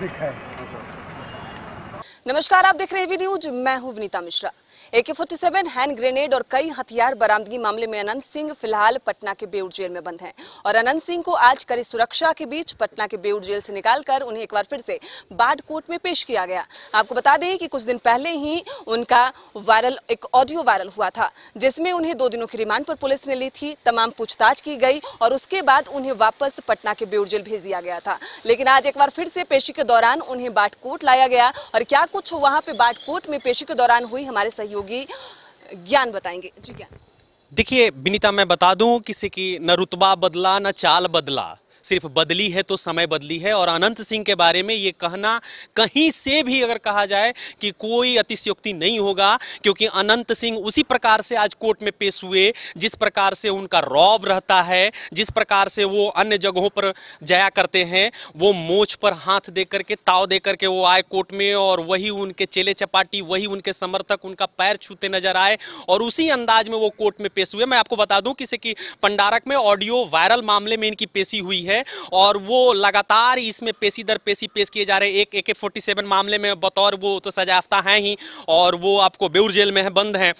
ठीक है नमस्कार आप देख रहे हैं न्यूज मैं हूं Vinita Mishra AK forty seven hand grenade और कई हथियार बरामदगी मामले में अनंत सिंह फिलहाल पटना के बेउर जेल में बंद हैं और अनंत सिंह को आज कड़ी सुरक्षा के बीच पटना के बेउर जेल से निकालकर उन्हें एक बार फिर से बाढ़ कोर्ट में पेश किया गया आपको बता दें कि कुछ दिन पहले ही उनका वायरल एक ऑडियो वायरल हुआ था जिसमें उन्हें दो दिनों की रिमांड पर पुलिस ने ली थी तमाम पूछताछ की गई और उसके बाद उन्हें वापस पटना के बेउर जेल भेज दिया गया था लेकिन आज एक बार फिर से पेशी के दौरान उन्हें बाटकोट लाया गया और क्या कुछ वहां पे कोर्ट में पेशी के दौरान हुई हमारे सहयोग सहयोगी ज्ञान बताएंगे जी ज्ञान देखिए विनीता मैं बता दूं किसी की न रुतबा बदला न चाल बदला सिर्फ बदली है तो समय बदली है और अनंत सिंह के बारे में ये कहना कहीं से भी अगर कहा जाए कि कोई अतिशयोक्ति नहीं होगा क्योंकि अनंत सिंह उसी प्रकार से आज कोर्ट में पेश हुए जिस प्रकार से उनका रौब रहता है जिस प्रकार से वो अन्य जगहों पर जाया करते हैं वो मोछ पर हाथ दे करके ताव दे करके वो आए कोर्ट में और वही उनके चेले चपाटी वही उनके समर्थक उनका पैर छूते नजर आए और उसी अंदाज में वो कोर्ट में पेश हुए मैं आपको बता दूं किसी की पंडारक में ऑडियो वायरल मामले में इनकी पेशी हुई है है और वो लगातार इसमें पेशी दर पेशी पेश किए जा रहे हैं एक ए के मामले में बतौर वो तो सजाफ्ता हैं ही और वो आपको बेउर जेल में है बंद हैं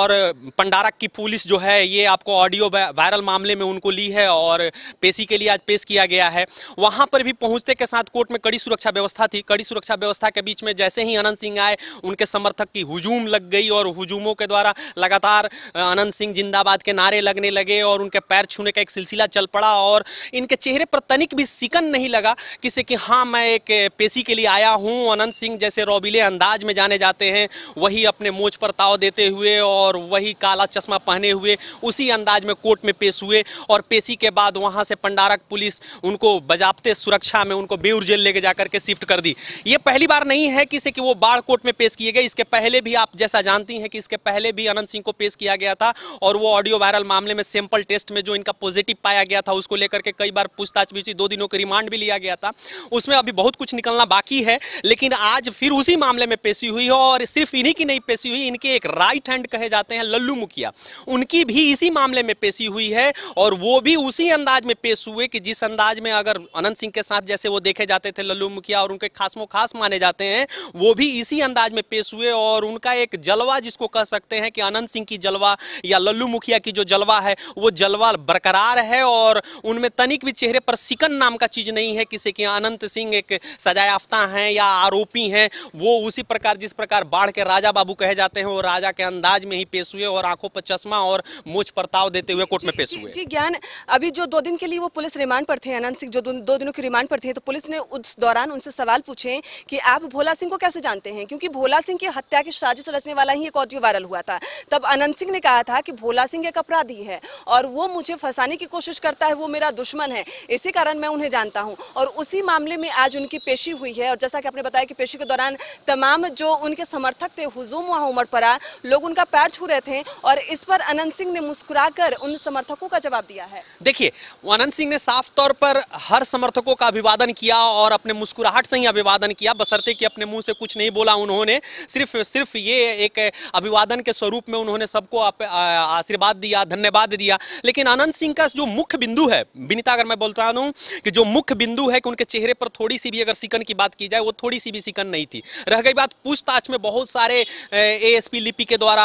और पंडारक की पुलिस जो है ये आपको ऑडियो वायरल मामले में उनको ली है और पेशी के लिए आज पेश किया गया है वहाँ पर भी पहुँचते के साथ कोर्ट में कड़ी सुरक्षा व्यवस्था थी कड़ी सुरक्षा व्यवस्था के बीच में जैसे ही अनंत सिंह आए उनके समर्थक की हुजूम लग गई और हुजूमों के द्वारा लगातार अनंत सिंह जिंदाबाद के नारे लगने लगे और उनके पैर छूने का एक सिलसिला चल पड़ा और इनके चेहरे चेहरे पर तनिक भी सिकन नहीं लगा किसे कि हाँ मैं एक पेशी के लिए आया हूँ अनंत सिंह जैसे रोबिले अंदाज में जाने जाते हैं वही अपने मोच पर ताव देते हुए और वही काला चश्मा पहने हुए उसी अंदाज में कोर्ट में पेश हुए और पेशी के बाद वहाँ से पंडारक पुलिस उनको बजाबते सुरक्षा में उनको बेउर जेल लेके जा करके शिफ्ट कर दी ये पहली बार नहीं है कि कि वो बाढ़ कोर्ट में पेश किए गए इसके पहले भी आप जैसा जानती हैं कि इसके पहले भी अनंत सिंह को पेश किया गया था और वो ऑडियो वायरल मामले में सैंपल टेस्ट में जो इनका पॉजिटिव पाया गया था उसको लेकर के कई बार पूछताछ भी थी दो दिनों का रिमांड भी लिया गया था उसमें अभी बहुत कुछ निकलना बाकी है लेकिन आज फिर उसी मामले में पेशी हुई है और सिर्फ इन्हीं की नहीं पेशी हुई इनके एक राइट हैंड कहे जाते हैं लल्लू मुखिया उनकी भी इसी मामले में पेशी हुई है और वो भी उसी अंदाज में पेश हुए कि जिस अंदाज में अगर अनंत सिंह के साथ जैसे वो देखे जाते थे लल्लू मुखिया और उनके खासमो खास माने जाते हैं वो भी इसी अंदाज में पेश हुए और उनका एक जलवा जिसको कह सकते हैं कि अनंत सिंह की जलवा या लल्लू मुखिया की जो जलवा है वो जलवा बरकरार है और उनमें तनिक भी चेहरे चेहरे पर सिकन नाम का चीज़ नहीं है किसी कि अनंत सिंह एक सजायाफ्ता हैं या आरोपी हैं वो उसी प्रकार जिस प्रकार बाढ़ के राजा बाबू कहे जाते हैं वो राजा के अंदाज में ही पेश हुए और आंखों पर चश्मा और मुझ परताव देते हुए कोर्ट में पेश हुए जी ज्ञान अभी जो दो दिन के लिए वो पुलिस रिमांड पर थे अनंत सिंह जो दो दिनों के रिमांड पर थे तो पुलिस ने उस दौरान उनसे सवाल पूछे की आप भोला सिंह को कैसे जानते हैं क्योंकि भोला सिंह की हत्या की साजिश रचने वाला ही एक ऑडियो वायरल हुआ था तब अनंत सिंह ने कहा था कि भोला सिंह एक अपराधी है और वो मुझे फंसाने की कोशिश करता है वो मेरा दुश्मन है इसी कारण मैं उन्हें जानता हूँ और उसी मामले में आज उनकी पेशी हुई है और जैसा कि आपने बताया कि पेशी के दौरान तमाम जो उनके समर्थक थे हुजूम हुआ उमड़ पड़ा लोग उनका पैर छू रहे थे और इस पर अनंत सिंह ने मुस्कुरा उन समर्थकों का जवाब दिया है देखिए अनंत सिंह ने साफ तौर पर हर समर्थकों का अभिवादन किया और अपने मुस्कुराहट से ही अभिवादन किया बसरते कि अपने मुंह से कुछ नहीं बोला उन्होंने सिर्फ सिर्फ ये एक अभिवादन के स्वरूप में उन्होंने सबको आशीर्वाद दिया धन्यवाद दिया लेकिन अनंत सिंह का जो मुख्य बिंदु है विनीता अगर मैं बोलता बता दूं कि जो मुख्य बिंदु है कि उनके चेहरे पर थोड़ी सी भी अगर सिकन की बात की जाए वो थोड़ी सी भी सिकन नहीं थी रह गई बात पूछताछ में बहुत सारे एएसपी लिपि के द्वारा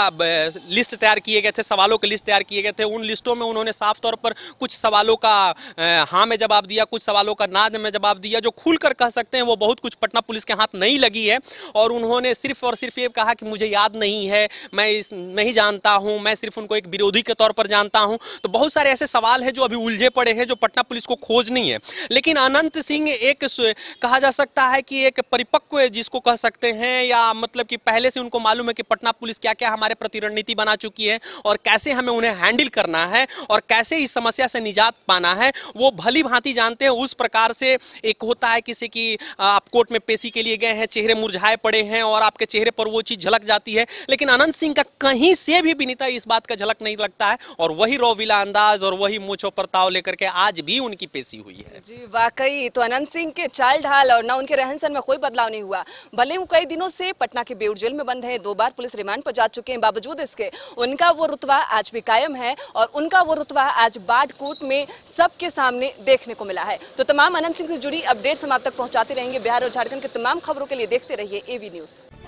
लिस्ट तैयार किए गए थे सवालों के लिस्ट तैयार किए गए थे उन लिस्टों में उन्होंने साफ तौर पर कुछ सवालों का हाँ में जवाब दिया कुछ सवालों का ना में जवाब दिया जो खुलकर कह सकते हैं वो बहुत कुछ पटना पुलिस के हाथ नहीं लगी है और उन्होंने सिर्फ और सिर्फ ये कहा कि मुझे याद नहीं है मैं इस नहीं जानता हूं मैं सिर्फ उनको एक विरोधी के तौर पर जानता हूं तो बहुत सारे ऐसे सवाल हैं जो अभी उलझे पड़े हैं जो पटना पुलिस को खोज नहीं है लेकिन अनंत सिंह एक कहा जा सकता है कि एक परिपक्व जिसको कह सकते हैं या मतलब कि पहले से उनको मालूम है कि पटना पुलिस क्या क्या हमारे प्रति रणनीति बना चुकी है और कैसे हमें उन्हें हैंडल करना है और कैसे इस समस्या से निजात पाना है वो भली भांति जानते हैं उस प्रकार से एक होता है किसी की आप कोर्ट में पेशी के लिए गए हैं चेहरे मुरझाए पड़े हैं और आपके चेहरे पर वो चीज झलक जाती है लेकिन अनंत सिंह का कहीं से भी विनीता इस बात का झलक नहीं लगता है और वही रोविला अंदाज और वही मुछो परताव लेकर के आज भी उनकी पेशी हुई है जी वाकई तो अनंत सिंह के चाइल्ड हाल और न उनके रहन सहन में कोई बदलाव नहीं हुआ भले वो कई दिनों से पटना के बेउर जेल में बंद है दो बार पुलिस रिमांड पर जा चुके हैं बावजूद इसके उनका वो रुतवा आज भी कायम है और उनका वो रुतवा आज कोर्ट में सबके सामने देखने को मिला है तो तमाम अनंत सिंह से जुड़ी अपडेट्स हम आप तक पहुँचाते रहेंगे बिहार और झारखंड के तमाम खबरों के लिए देखते रहिए एवी न्यूज़